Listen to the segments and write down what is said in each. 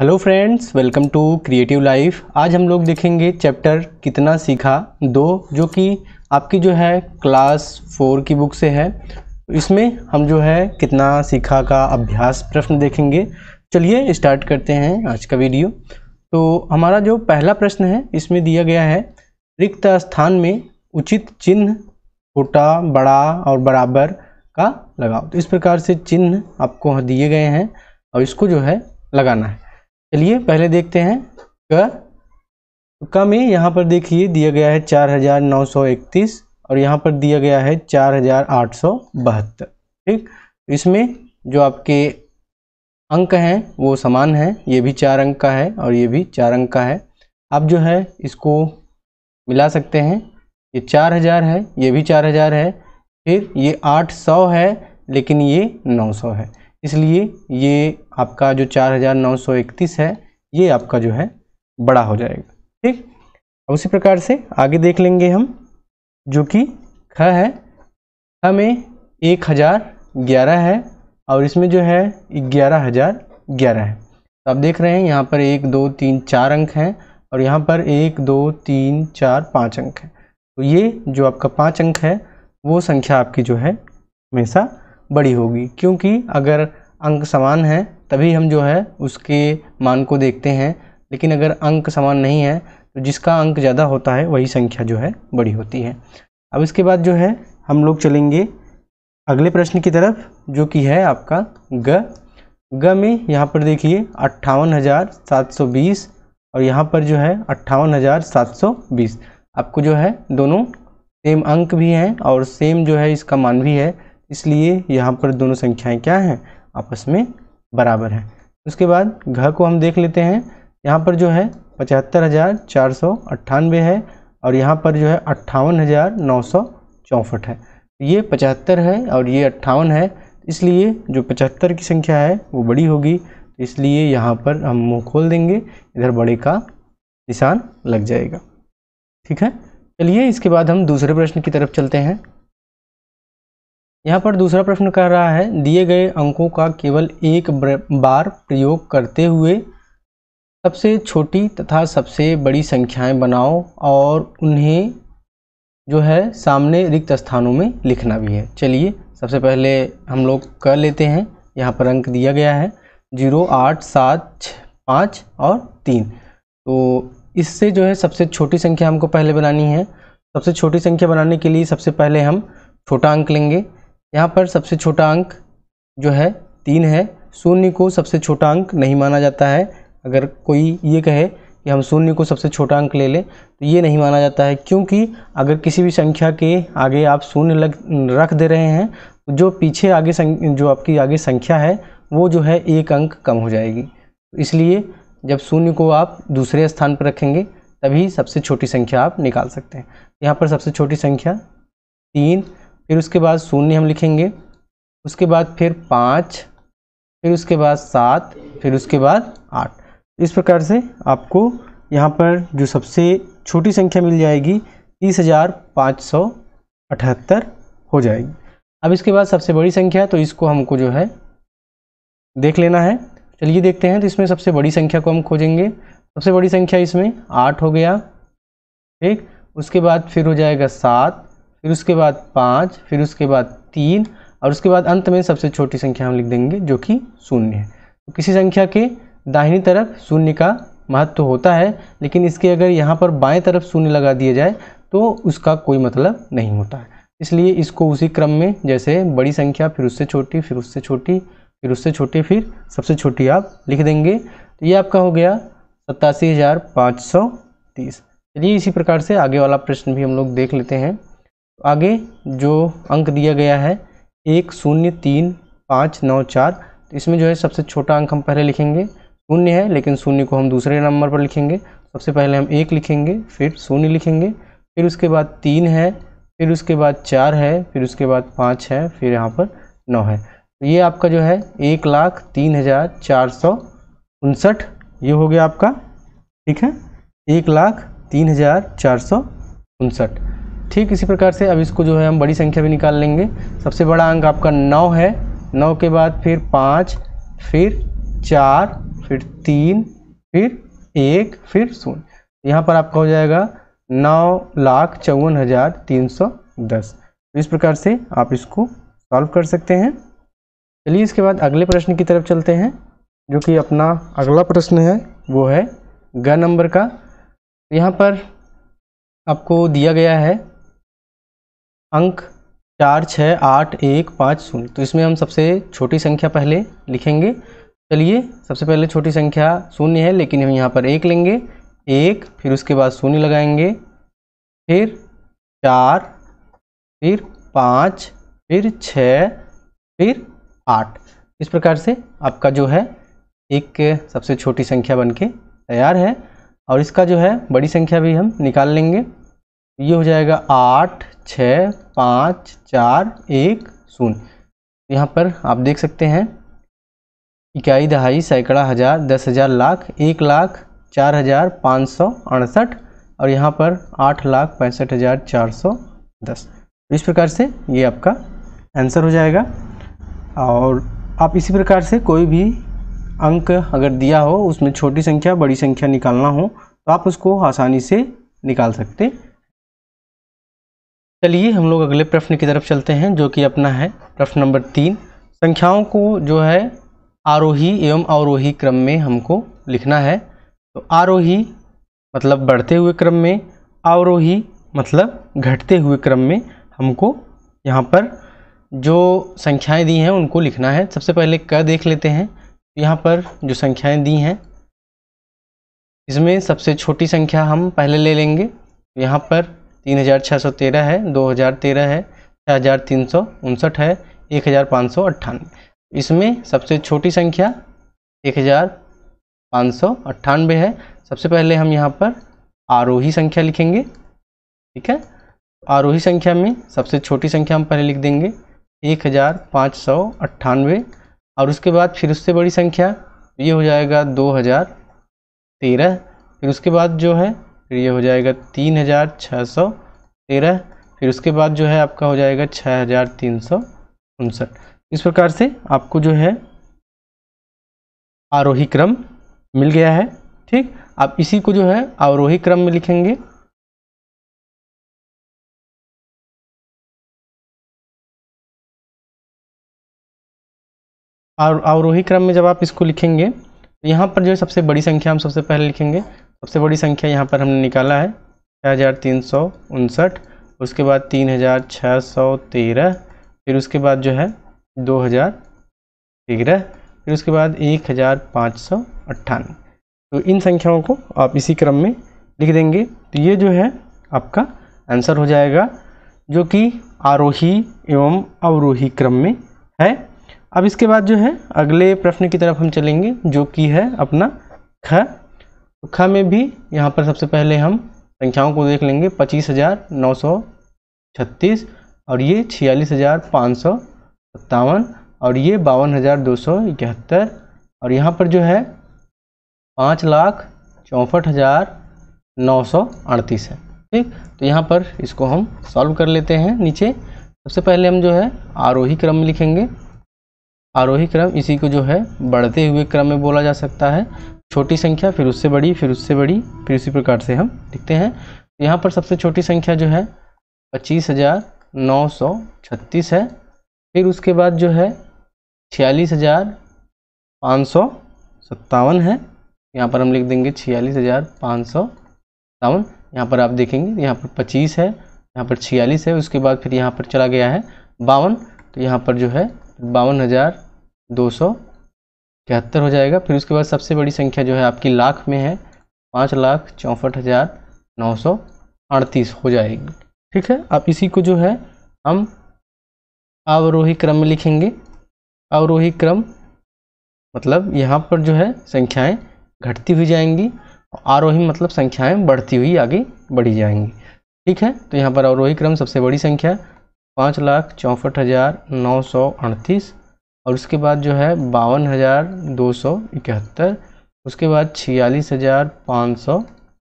hello friends welcome to creative life आज हम लोग देखेंगे चैप्टर कितना सीखा दो जो कि आपकी जो है क्लास फोर की बुक से है इसमें हम जो है कितना सीखा का अभ्यास प्रश्न देखेंगे चलिए स्टार्ट करते हैं आज का वीडियो तो हमारा जो पहला प्रश्न है इसमें दिया गया है रिक्त स्थान में उचित चिन्ह छोटा बड़ा और बराबर का लगाओ तो इस प्रकार से चिन्ह आपको दिए गए हैं और इसको जो है लगाना है चलिए पहले देखते हैं क क में यहाँ पर देखिए दिया गया है चार हजार नौ सौ इकतीस और यहाँ पर दिया गया है चार हजार आठ सौ बहत्तर ठीक इसमें जो आपके अंक हैं वो समान हैं ये भी चार अंक का है और ये भी चार अंक का है आप जो है इसको मिला सकते हैं ये चार हजार है ये भी चार हजार है फिर ये आठ सौ है लेकिन ये नौ सौ है इसलिए ये आपका जो 4931 है ये आपका जो है बड़ा हो जाएगा ठीक उसी प्रकार से आगे देख लेंगे हम जो कि ख है ख में एक हज़ार ग्यारह है और इसमें जो है ग्यारह हज़ार ग्यारह है तो आप देख रहे हैं यहाँ पर एक दो तीन चार अंक हैं और यहाँ पर एक दो तीन चार पाँच अंक हैं तो ये जो आपका पाँच अंक है वो संख्या आपकी जो है हमेशा बड़ी होगी क्योंकि अगर अंक समान हैं तभी हम जो है उसके मान को देखते हैं लेकिन अगर अंक समान नहीं है तो जिसका अंक ज़्यादा होता है वही संख्या जो है बड़ी होती है अब इसके बाद जो है हम लोग चलेंगे अगले प्रश्न की तरफ जो कि है आपका ग ग में यहाँ पर देखिए अट्ठावन हज़ार सात सौ बीस और यहाँ पर जो है अट्ठावन हज़ार सात सौ बीस आपको जो है दोनों सेम अंक भी हैं और सेम जो है इसका मान भी है इसलिए यहाँ पर दोनों संख्याएं क्या हैं आपस में बराबर हैं उसके बाद घ को हम देख लेते हैं यहाँ पर जो है पचहत्तर हज़ार चार सौ अट्ठानवे है और यहाँ पर जो है अट्ठावन हज़ार नौ सौ चौंसठ है ये पचहत्तर है और ये अट्ठावन है इसलिए जो पचहत्तर की संख्या है वो बड़ी होगी इसलिए यहाँ पर हम मुँह खोल देंगे इधर बड़े का निशान लग जाएगा ठीक है चलिए इसके बाद हम दूसरे प्रश्न की तरफ चलते हैं यहाँ पर दूसरा प्रश्न कह रहा है दिए गए अंकों का केवल एक बार प्रयोग करते हुए सबसे छोटी तथा सबसे बड़ी संख्याएं बनाओ और उन्हें जो है सामने रिक्त स्थानों में लिखना भी है चलिए सबसे पहले हम लोग कर लेते हैं यहाँ पर अंक दिया गया है जीरो आठ सात पाँच और तीन तो इससे जो है सबसे छोटी संख्या हमको पहले बनानी है सबसे छोटी संख्या बनाने के लिए सबसे पहले हम छोटा अंक लेंगे यहाँ पर सबसे छोटा अंक जो है तीन है शून्य को सबसे छोटा अंक नहीं माना जाता है अगर कोई ये कहे कि हम शून्य को सबसे छोटा अंक ले लें तो ये नहीं माना जाता है क्योंकि अगर किसी भी संख्या के आगे आप शून्य लग रख दे रहे हैं तो जो पीछे आगे सं जो आपकी आगे संख्या है वो जो है एक अंक कम हो जाएगी इसलिए जब शून्य को आप दूसरे स्थान पर रखेंगे तभी सबसे छोटी संख्या आप निकाल सकते हैं यहाँ पर सबसे छोटी संख्या तीन फिर उसके बाद शून्य हम लिखेंगे उसके बाद फिर पाँच फिर उसके बाद सात फिर उसके बाद आठ इस प्रकार से आपको यहाँ पर जो सबसे छोटी संख्या मिल जाएगी तीस हज़ार पाँच सौ अठहत्तर हो जाएगी अब इसके बाद सबसे बड़ी संख्या है तो इसको हमको जो है देख लेना है चलिए देखते हैं तो इसमें सबसे बड़ी संख्या को हम खोजेंगे सबसे बड़ी संख्या इसमें आठ हो गया ठीक उसके बाद फिर हो जाएगा सात फिर उसके बाद पाँच फिर उसके बाद तीन और उसके बाद अंत में सबसे छोटी संख्या हम लिख देंगे जो कि शून्य है तो किसी संख्या के दाहिनी तरफ शून्य का महत्व होता है लेकिन इसके अगर यहाँ पर बाएं तरफ शून्य लगा दिया जाए तो उसका कोई मतलब नहीं होता है इसलिए इसको उसी क्रम में जैसे बड़ी संख्या फिर उससे छोटी फिर उससे छोटी फिर उससे छोटी फिर सबसे छोटी आप लिख देंगे तो ये आपका हो गया सत्तासी हज़ार पाँच सौ तीस चलिए इसी प्रकार से आगे वाला प्रश्न भी हम लोग देख लेते हैं आगे जो अंक दिया गया है एक शून्य तीन पाँच नौ चार तो इसमें जो है सबसे छोटा अंक हम पहले लिखेंगे शून्य है लेकिन शून्य को हम दूसरे नंबर पर लिखेंगे सबसे पहले हम एक लिखेंगे फिर शून्य लिखेंगे फिर उसके बाद तीन है फिर उसके बाद चार है फिर उसके बाद पाँच है फिर यहाँ पर नौ है तो ये आपका जो है एक लाख तीन हज़ार चार सौ उनसठ ये हो गया आपका ठीक है एक लाख तीन हज़ार चार सौ उनसठ ठीक इसी प्रकार से अब इसको जो है हम बड़ी संख्या भी निकाल लेंगे सबसे बड़ा अंक आपका नौ है नौ के बाद फिर पाँच फिर चार फिर तीन फिर एक फिर शून्य यहाँ पर आपका हो जाएगा नौ लाख चौवन हज़ार तीन सौ दस तो इस प्रकार से आप इसको सॉल्व कर सकते हैं चलिए इसके बाद अगले प्रश्न की तरफ चलते हैं जो कि अपना अगला प्रश्न है वो है ग नंबर का यहाँ पर आपको दिया गया है अंक चार छः आठ एक पाँच शून्य तो इसमें हम सबसे छोटी संख्या पहले लिखेंगे चलिए सबसे पहले छोटी संख्या शून्य है लेकिन हम यहाँ पर एक लेंगे एक फिर उसके बाद शून्य लगाएंगे फिर चार फिर पाँच फिर छ फिर आठ इस प्रकार से आपका जो है एक सबसे छोटी संख्या बनके तैयार है और इसका जो है बड़ी संख्या भी हम निकाल लेंगे ये हो जाएगा आठ छः पाँच चार एक शून्य तो यहाँ पर आप देख सकते हैं इकाई दहाई सैकड़ा हज़ार दस हज़ार लाख एक लाख चार हज़ार पाँच सौ अड़सठ और यहाँ पर आठ लाख पैंसठ हज़ार चार सौ दस तो इस प्रकार से ये आपका आंसर हो जाएगा और आप इसी प्रकार से कोई भी अंक अगर दिया हो उसमें छोटी संख्या बड़ी संख्या निकालना हो तो आप उसको आसानी से निकाल सकते चलिए हम लोग अगले प्रश्न की तरफ चलते हैं जो कि अपना है प्रश्न नंबर तीन संख्याओं को जो है आरोही एवं अवरोही क्रम में हमको लिखना है तो आरोही मतलब बढ़ते हुए क्रम में अवरोही मतलब घटते हुए क्रम में हमको यहाँ पर जो संख्याएं दी हैं उनको लिखना है सबसे पहले क देख लेते हैं यहाँ पर जो संख्याएं दी हैं इसमें सबसे छोटी संख्या हम पहले ले लेंगे यहाँ पर तीन हज़ार छः सौ तेरह है दो हज़ार तेरह है छः हज़ार तीन सौ उनसठ है एक हज़ार पाँच सौ अट्ठानवे इसमें सबसे छोटी संख्या एक हज़ार पाँच सौ अट्ठानवे है सबसे पहले हम यहाँ पर आरोही संख्या लिखेंगे ठीक है आरोही संख्या में सबसे छोटी संख्या हम पहले लिख देंगे एक हज़ार पाँच सौ अट्ठानवे और उसके बाद फिर उससे बड़ी संख्या ये हो जाएगा दो हज़ार तेरह फिर उसके बाद जो है फिर ये हो जाएगा तीन हज़ार छः सौ तेरह फिर उसके बाद जो है आपका हो जाएगा छः हज़ार तीन सौ उनसठ इस प्रकार से आपको जो है आरोही क्रम मिल गया है ठीक आप इसी को जो है आरोही क्रम में लिखेंगे और आरोही क्रम में जब आप इसको लिखेंगे तो यहाँ पर जो है सबसे बड़ी संख्या हम सबसे पहले लिखेंगे सबसे बड़ी संख्या यहाँ पर हमने निकाला है छः हज़ार तीन सौ उनसठ उसके बाद तीन हज़ार छः सौ तेरह फिर उसके बाद जो है दो हज़ार तेरह फिर उसके बाद एक हज़ार पाँच सौ अट्ठानवे तो इन संख्याओं को आप इसी क्रम में लिख देंगे तो ये जो है आपका आंसर हो जाएगा जो कि आरोही एवं अवरोही क्रम में है अब इसके बाद जो है अगले प्रश्न की तरफ हम चलेंगे जो कि है अपना ख ख में भी यहाँ पर सबसे पहले हम संख्याओं को देख लेंगे पच्चीस हज़ार नौ सौ छत्तीस और ये छियालीस हज़ार पाँच सौ सत्तावन और ये बावन हज़ार दो सौ इकहत्तर और यहाँ पर जो है पाँच लाख चौंसठ हज़ार नौ सौ अड़तीस है ठीक तो यहाँ पर इसको हम सॉल्व कर लेते हैं नीचे सबसे पहले हम जो है आरोही क्रम में लिखेंगे आरोही क्रम इसी को जो है बढ़ते हुए क्रम में बोला जा सकता है छोटी संख्या फिर उससे बड़ी फिर उससे बड़ी फिर उसी प्रकार से हम लिखते हैं तो यहाँ पर सबसे छोटी संख्या जो है पच्चीस हज़ार नौ सौ छत्तीस है फिर उसके बाद जो है छियालीस हज़ार पाँच सौ सत्तावन है यहाँ पर हम लिख देंगे छियालीस हज़ार पाँच सौ सत्तावन यहाँ पर आप देखेंगे यहाँ पर पच्चीस है यहाँ पर छियालीस है उसके बाद फिर यहाँ पर चला गया है बावन तो यहाँ पर जो है बावन हज़ार दो सौ तिहत्तर हो जाएगा फिर उसके बाद सबसे बड़ी संख्या जो है आपकी लाख में है पाँच लाख चौंसठ हज़ार नौ सौ अड़तीस हो जाएगी ठीक है अब इसी को जो है हम अवरोही क्रम में लिखेंगे अवरोही क्रम मतलब यहाँ पर जो है संख्याएं घटती हुई जाएंगी आरोही मतलब संख्याएं बढ़ती हुई आगे बढ़ी जाएंगी ठीक है तो यहाँ पर अवरोही क्रम सबसे बड़ी संख्या पाँच लाख चौंसठ हज़ार नौ सौ अड़तीस और उसके बाद जो है बावन हज़ार दो सौ इकहत्तर उसके बाद छियालीस हज़ार पाँच सौ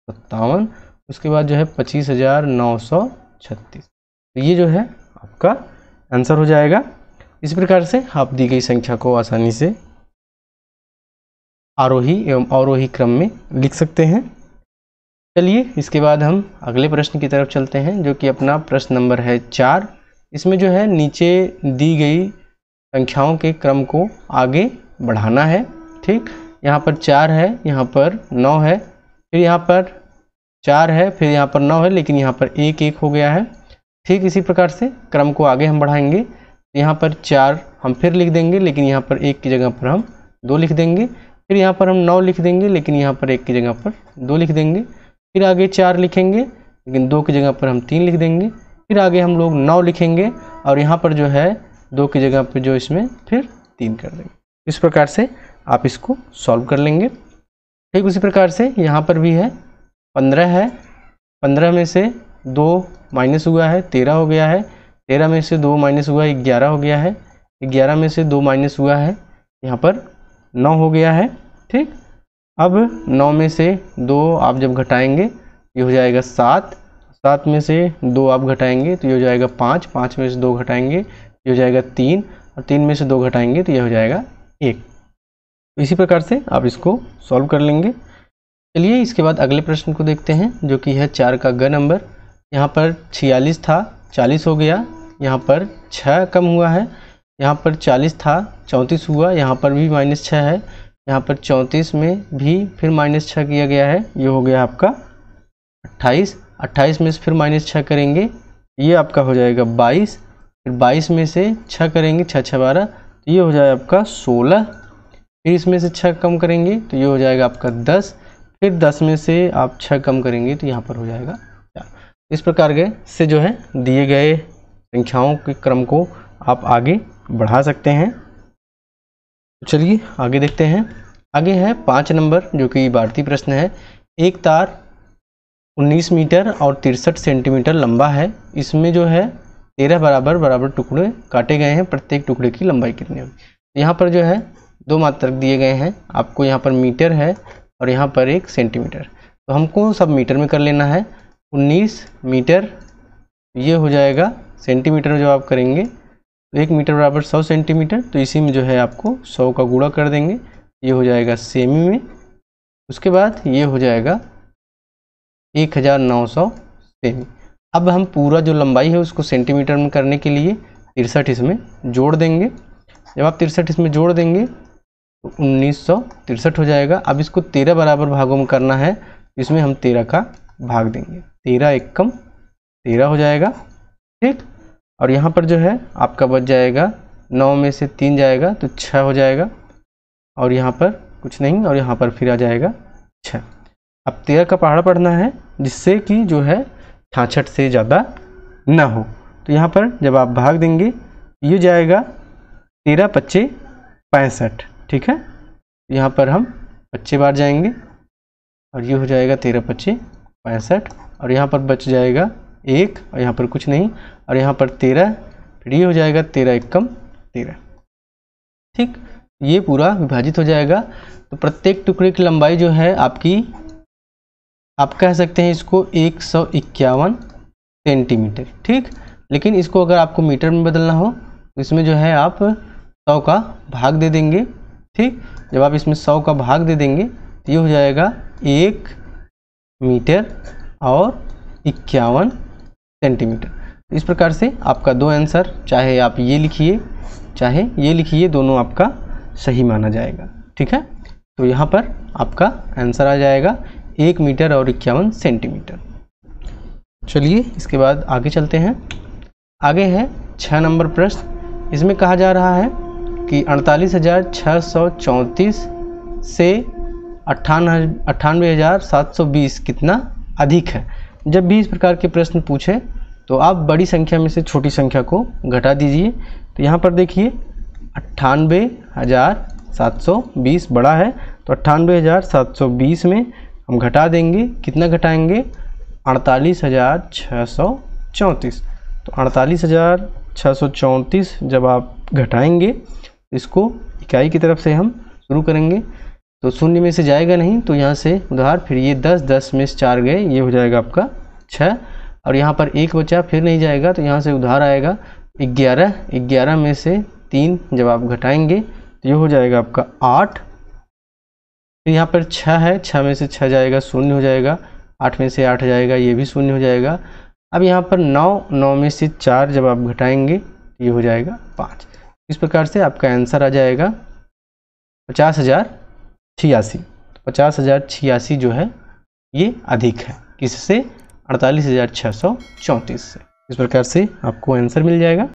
सत्तावन उसके बाद जो है पच्चीस हज़ार नौ सौ छत्तीस तो ये जो है आपका आंसर हो जाएगा इस प्रकार से आप दी गई संख्या को आसानी से आरोही एवं अवरोही क्रम में लिख सकते हैं चलिए इसके बाद हम अगले प्रश्न की तरफ चलते हैं जो कि अपना प्रश्न नंबर है चार इसमें जो है नीचे दी गई संख्याओं के क्रम को आगे बढ़ाना है ठीक यहाँ पर चार है यहाँ पर नौ है फिर यहाँ पर चार है फिर यहाँ पर नौ है लेकिन यहाँ पर एक एक हो गया है ठीक इसी प्रकार से क्रम को आगे हम बढ़ाएंगे यहाँ पर चार हम फिर लिख देंगे लेकिन यहाँ पर एक की जगह पर हम दो लिख देंगे फिर यहाँ पर हम नौ लिख देंगे लेकिन यहाँ पर एक की जगह पर दो लिख देंगे फिर आगे चार लिखेंगे लेकिन दो की जगह पर हम तीन लिख देंगे फिर आगे हम लोग नौ लिखेंगे और यहाँ पर जो है दो की जगह पर जो इसमें फिर तीन कर देंगे इस प्रकार से आप इसको सॉल्व कर लेंगे ठीक उसी प्रकार से यहाँ पर भी है पंद्रह है पंद्रह में से दो माइनस हुआ है तेरह हो गया है तेरह में से दो माइनस हुआ है ग्यारह हो गया है ग्यारह में से दो माइनस हुआ है यहाँ पर नौ हो गया है ठीक अब नौ में से दो आप जब घटाएंगे ये हो जाएगा सात सात में से दो आप घटाएंगे तो ये हो जाएगा पाँच पाँच में से दो घटाएंगे ये हो जाएगा तीन और तीन में से दो घटाएंगे तो यह हो जाएगा एक तो इसी प्रकार से आप इसको सॉल्व कर लेंगे चलिए इसके बाद अगले प्रश्न को देखते हैं जो कि है चार का ग नंबर यहाँ पर छियालीस था चालीस हो गया यहाँ पर छः कम हुआ है यहाँ पर चालीस था चौंतीस हुआ यहाँ पर भी माइनस छः है यहाँ पर चौंतीस में भी फिर माइनस छः किया गया है ये हो गया आपका अट्ठाईस अट्ठाईस में से फिर माइनस छः करेंगे ये आपका हो जाएगा बाईस फिर बाईस में से छः करेंगे छः छः बारह तो ये हो जाएगा आपका सोलह फिर इसमें से छः कम करेंगे तो ये हो जाएगा आपका दस फिर दस में से आप छः कम करेंगे तो यहाँ पर हो जाएगा चार इस प्रकार के से जो है दिए गए संख्याओं के क्रम को आप आगे बढ़ा सकते हैं तो चलिए आगे देखते हैं आगे है पाँच नंबर जो कि भारतीय प्रश्न है एक तार 19 मीटर और तिरसठ सेंटीमीटर लंबा है इसमें जो है तेरह बराबर बराबर टुकड़े काटे गए हैं प्रत्येक टुकड़े की लंबाई कितनी होगी तो यहाँ पर जो है दो मात्रक दिए गए हैं आपको यहाँ पर मीटर है और यहाँ पर एक सेंटीमीटर तो हमको सब मीटर में कर लेना है उन्नीस मीटर ये हो जाएगा सेंटीमीटर जो आप करेंगे तो एक मीटर बराबर सौ सेंटीमीटर तो इसी में जो है आपको सौ का गुड़ा कर देंगे ये हो जाएगा सेमी में उसके बाद ये हो जाएगा एक हज़ार नौ सौ सेमी अब हम पूरा जो लंबाई है उसको सेंटीमीटर में करने के लिए तिरसठ इसमें जोड़ देंगे जब आप तिरसठ इसमें जोड़ देंगे तो उन्नीस हो जाएगा अब इसको तेरह बराबर भागों में करना है तो इसमें हम तेरह का भाग देंगे तेरह एक कम तेरह हो जाएगा ठीक और यहाँ पर जो है आपका बच जाएगा नौ में से तीन जाएगा तो छः हो जाएगा और यहाँ पर कुछ नहीं और यहाँ पर फिर आ जाएगा छः अब तेरह का पहाड़ पढ़ना है जिससे कि जो है छाछठ से ज़्यादा ना हो तो यहाँ पर जब आप भाग देंगे ये जाएगा तेरह पच्चे पैंसठ ठीक है यहाँ पर हम पच्चे बार जाएंगे और ये हो जाएगा तेरह पच्चे पैंसठ और यहाँ पर बच जाएगा एक और यहाँ पर कुछ नहीं और यहाँ पर तेरह फिर ये हो जाएगा तेरह एकम तेरह ठीक ये पूरा विभाजित हो जाएगा तो प्रत्येक टुकड़े की लंबाई जो है आपकी आप कह सकते हैं इसको एक सौ इक्यावन सेंटीमीटर ठीक लेकिन इसको अगर आपको मीटर में बदलना हो तो इसमें जो है आप सौ का भाग दे देंगे ठीक जब आप इसमें सौ का भाग दे देंगे तो ये हो जाएगा एक मीटर और इक्यावन सेंटीमीटर इस प्रकार से आपका दो आंसर चाहे आप ये लिखिए चाहे ये लिखिए दोनों आपका सही माना जाएगा ठीक है तो यहाँ पर आपका आंसर आ जाएगा एक मीटर और इक्यावन सेंटीमीटर चलिए इसके बाद आगे चलते हैं आगे है छः नंबर प्रश्न इसमें कहा जा रहा है कि अड़तालीस हज़ार छः सौ चौंतीस से अट्ठान अट्ठानवे हज़ार सात सौ बीस कितना अधिक है जब भी इस प्रकार के प्रश्न पूछे तो आप बड़ी संख्या में से छोटी संख्या को घटा दीजिए तो यहाँ पर देखिए अट्ठानवे हज़ार सात सौ बीस बड़ा है तो अट्ठानवे हज़ार सात सौ बीस में हम घटा देंगे कितना घटाएंगे अड़तालीस हज़ार छः सौ चौंतीस तो अड़तालीस हज़ार छः सौ चौंतीस जब आप घटाएंगे इसको इकाई की तरफ से हम शुरू करेंगे तो शून्य में से जाएगा नहीं तो यहाँ से उधार फिर ये दस दस में से चार गए ये हो जाएगा आपका छः और यहाँ पर एक बचा फिर नहीं जाएगा तो यहाँ से उधार आएगा ग्यारह ग्यारह में से तीन जब आप घटाएंगे तो ये हो जाएगा आपका आठ फिर यहाँ पर छः है छः में से छः जाएगा शून्य हो जाएगा आठ में से आठ जाएगा ये भी शून्य हो जाएगा अब यहाँ पर नौ नौ में से चार जब आप घटाएंगे ये हो जाएगा पाँच इस प्रकार से आपका आंसर आ जाएगा पचास हज़ार छियासी पचास हज़ार छियासी जो है ये अधिक है किससे अड़तालीस हज़ार छः सौ चौंतीस से इस प्रकार से आपको आंसर मिल जाएगा